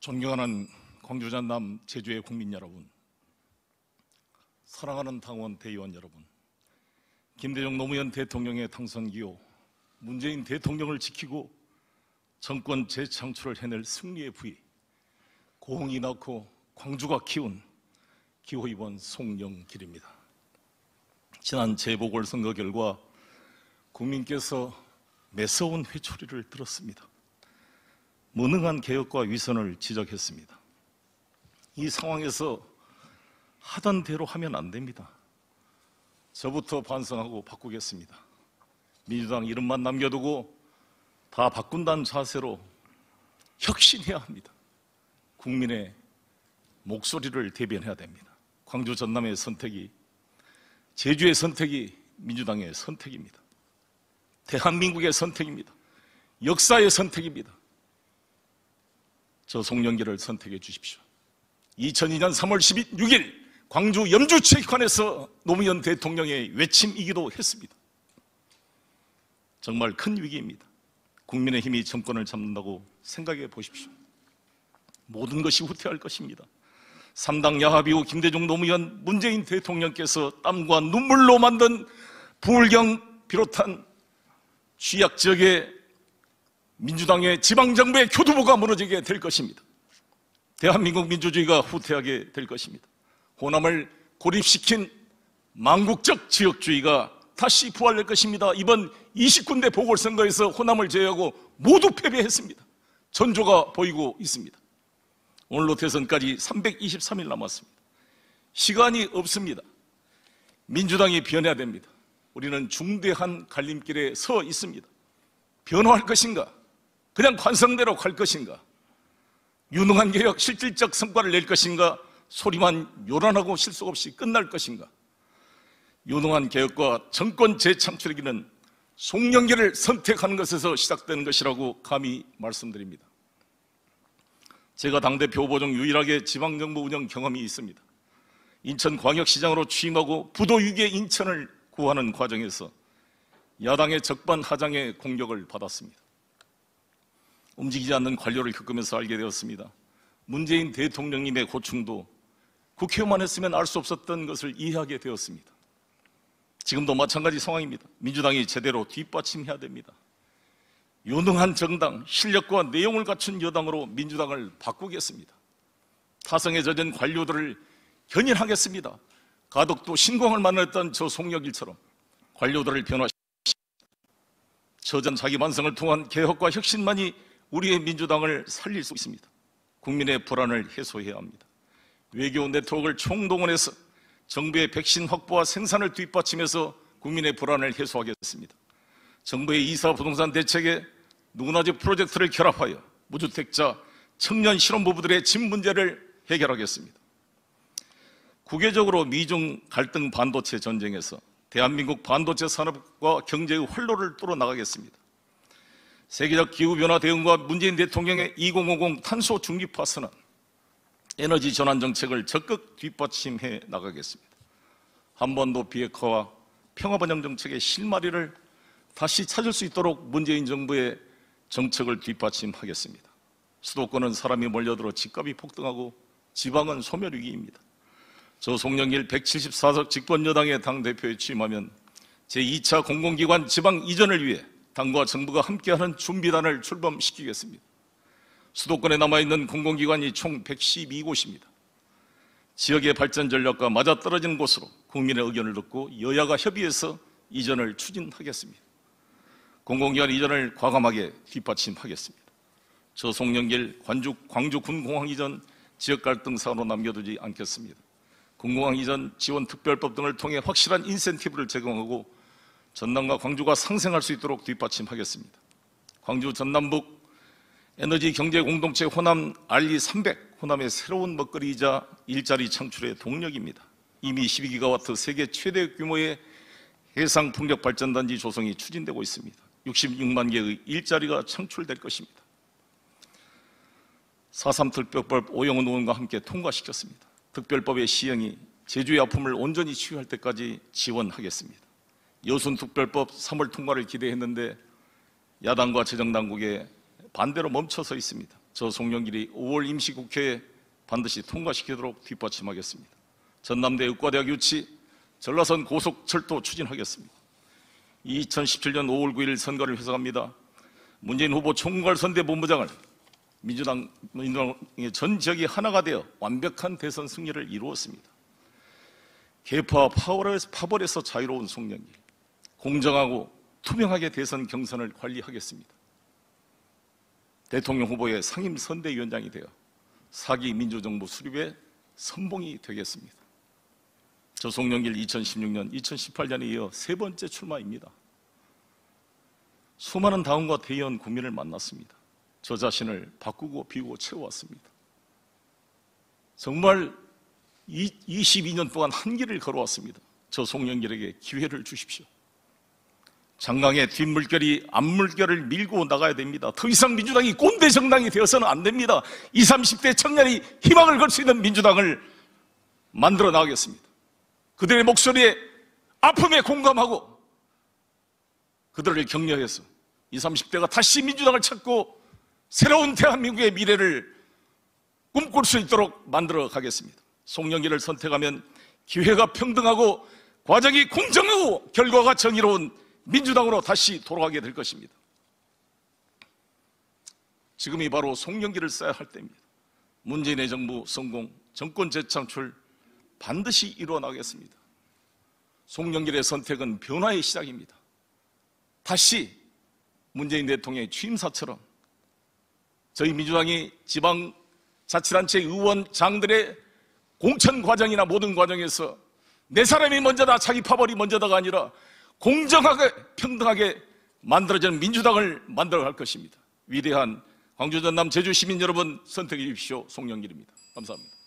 존경하는 광주 전남 제주의 국민 여러분, 사랑하는 당원 대의원 여러분, 김대중 노무현 대통령의 당선 기호 문재인 대통령을 지키고 정권 재창출을 해낼 승리의 부위 고흥이 낳고 광주가 키운 기호 2번 송영길입니다. 지난 재보궐선거 결과 국민께서 매서운 회초리를 들었습니다. 무능한 개혁과 위선을 지적했습니다. 이 상황에서 하던 대로 하면 안 됩니다. 저부터 반성하고 바꾸겠습니다. 민주당 이름만 남겨두고 다 바꾼다는 자세로 혁신해야 합니다. 국민의 목소리를 대변해야 됩니다. 광주 전남의 선택이 제주의 선택이 민주당의 선택입니다. 대한민국의 선택입니다. 역사의 선택입니다. 저 송년기를 선택해 주십시오. 2002년 3월 16일 광주 염주체육관에서 노무현 대통령의 외침이기도 했습니다. 정말 큰 위기입니다. 국민의 힘이 정권을 잡는다고 생각해 보십시오. 모든 것이 후퇴할 것입니다. 3당 야합이후 김대중 노무현 문재인 대통령께서 땀과 눈물로 만든 부울경 비롯한 취약 지역의 민주당의 지방정부의 교두보가 무너지게 될 것입니다. 대한민국 민주주의가 후퇴하게 될 것입니다. 호남을 고립시킨 망국적 지역주의가 다시 부활될 것입니다. 이번 20군데 보궐선거에서 호남을 제외하고 모두 패배했습니다. 전조가 보이고 있습니다. 오늘로 대선까지 323일 남았습니다. 시간이 없습니다. 민주당이 변해야 됩니다. 우리는 중대한 갈림길에 서 있습니다. 변화할 것인가? 그냥 관성대로 갈 것인가? 유능한 개혁 실질적 성과를 낼 것인가? 소리만 요란하고 실속 없이 끝날 것인가? 유능한 개혁과 정권 재창출이기는 송영기를 선택하는 것에서 시작되는 것이라고 감히 말씀드립니다. 제가 당대표 후보 중 유일하게 지방정부 운영 경험이 있습니다. 인천광역시장으로 취임하고 부도위기의 인천을 구하는 과정에서 야당의 적반하장의 공격을 받았습니다. 움직이지 않는 관료를 겪으면서 알게 되었습니다. 문재인 대통령님의 고충도 국회의원만 했으면 알 수 없었던 것을 이해하게 되었습니다. 지금도 마찬가지 상황입니다. 민주당이 제대로 뒷받침해야 됩니다. 유능한 정당, 실력과 내용을 갖춘 여당으로 민주당을 바꾸겠습니다. 타성에 젖은 관료들을 견인하겠습니다. 가덕도 신공을 만났던 저 송영길처럼 관료들을 변화시키고 저전 자기 반성을 통한 개혁과 혁신만이 우리의 민주당을 살릴 수 있습니다. 국민의 불안을 해소해야 합니다. 외교 네트워크를 총동원해서 정부의 백신 확보와 생산을 뒷받침해서 국민의 불안을 해소하겠습니다. 정부의 이사 부동산 대책에 누구나집 프로젝트를 결합하여 무주택자, 청년 실혼부부들의 집 문제를 해결하겠습니다. 국외적으로 미중 갈등 반도체 전쟁에서 대한민국 반도체 산업과 경제의 활로를 뚫어 나가겠습니다. 세계적 기후변화 대응과 문재인 대통령의 2050 탄소 중립화 서는 에너지 전환 정책을 적극 뒷받침해 나가겠습니다. 한반도 비핵화와 평화번영 정책의 실마리를 다시 찾을 수 있도록 문재인 정부의 정책을 뒷받침하겠습니다. 수도권은 사람이 몰려들어 집값이 폭등하고 지방은 소멸위기입니다. 저 송영길 174석 집권여당의 당대표에 취임하면 제2차 공공기관 지방 이전을 위해 당과 정부가 함께하는 준비단을 출범시키겠습니다. 수도권에 남아있는 공공기관이 총 112곳입니다. 지역의 발전 전략과 맞아떨어진 곳으로 국민의 의견을 듣고 여야가 협의해서 이전을 추진하겠습니다. 공공기관 이전을 과감하게 뒷받침하겠습니다. 저송령길 관주, 광주군공항 이전 지역갈등 사안으로 남겨두지 않겠습니다. 군공항 이전 지원특별법 등을 통해 확실한 인센티브를 제공하고 전남과 광주가 상생할 수 있도록 뒷받침하겠습니다. 광주 전남북 에너지 경제 공동체 호남 알리 300 호남의 새로운 먹거리이자 일자리 창출의 동력입니다. 이미 12기가와트 세계 최대 규모의 해상 풍력 발전단지 조성이 추진되고 있습니다. 66만 개의 일자리가 창출될 것입니다. 4.3 특별법 오영훈 의원과 함께 통과시켰습니다. 특별법의 시행이 제주의 아픔을 온전히 치유할 때까지 지원하겠습니다. 여순특별법 3월 통과를 기대했는데 야당과 재정당국의 반대로 멈춰서 있습니다. 저 송영길이 5월 임시국회에 반드시 통과시키도록 뒷받침하겠습니다. 전남대 의과대학 유치, 전라선 고속철도 추진하겠습니다. 2017년 5월 9일 선거를 회상합니다. 문재인 후보 총괄선대 본부장을 민주당, 민주당의 전 지역이 하나가 되어 완벽한 대선 승리를 이루었습니다. 개파 파 파벌에서 자유로운 송영길. 공정하고 투명하게 대선 경선을 관리하겠습니다. 대통령 후보의 상임 선대위원장이 되어 사기 민주정부 수립에 선봉이 되겠습니다. 조성룡길 2016년, 2018년에 이어 세 번째 출마입니다. 수많은 다음과 대의원 국민을 만났습니다. 저 자신을 바꾸고 비우고 채워왔습니다. 정말 22년 동안 한 길을 걸어왔습니다. 저 송영길에게 기회를 주십시오. 장강의 뒷물결이 앞물결을 밀고 나가야 됩니다. 더 이상 민주당이 꼰대 정당이 되어서는 안 됩니다. 20, 30대 청년이 희망을 걸 수 있는 민주당을 만들어 나가겠습니다. 그들의 목소리에 아픔에 공감하고 그들을 격려해서 20, 30대가 다시 민주당을 찾고 새로운 대한민국의 미래를 꿈꿀 수 있도록 만들어 가겠습니다. 송영기를 선택하면 기회가 평등하고 과정이 공정하고 결과가 정의로운 민주당으로 다시 돌아가게 될 것입니다. 지금이 바로 송영기를 써야 할 때입니다. 문재인의 정부 성공, 정권 재창출 반드시 이루어나겠습니다. 송영길의 선택은 변화의 시작입니다. 다시 문재인 대통령의 취임사처럼 저희 민주당이 지방 자치단체 의원장들의 공천 과정이나 모든 과정에서 내 사람이 먼저다, 자기 파벌이 먼저다가 아니라 공정하게 평등하게 만들어지는 민주당을 만들어갈 것입니다. 위대한 광주 전남 제주 시민 여러분 선택해 주십시오. 송영길입니다. 감사합니다.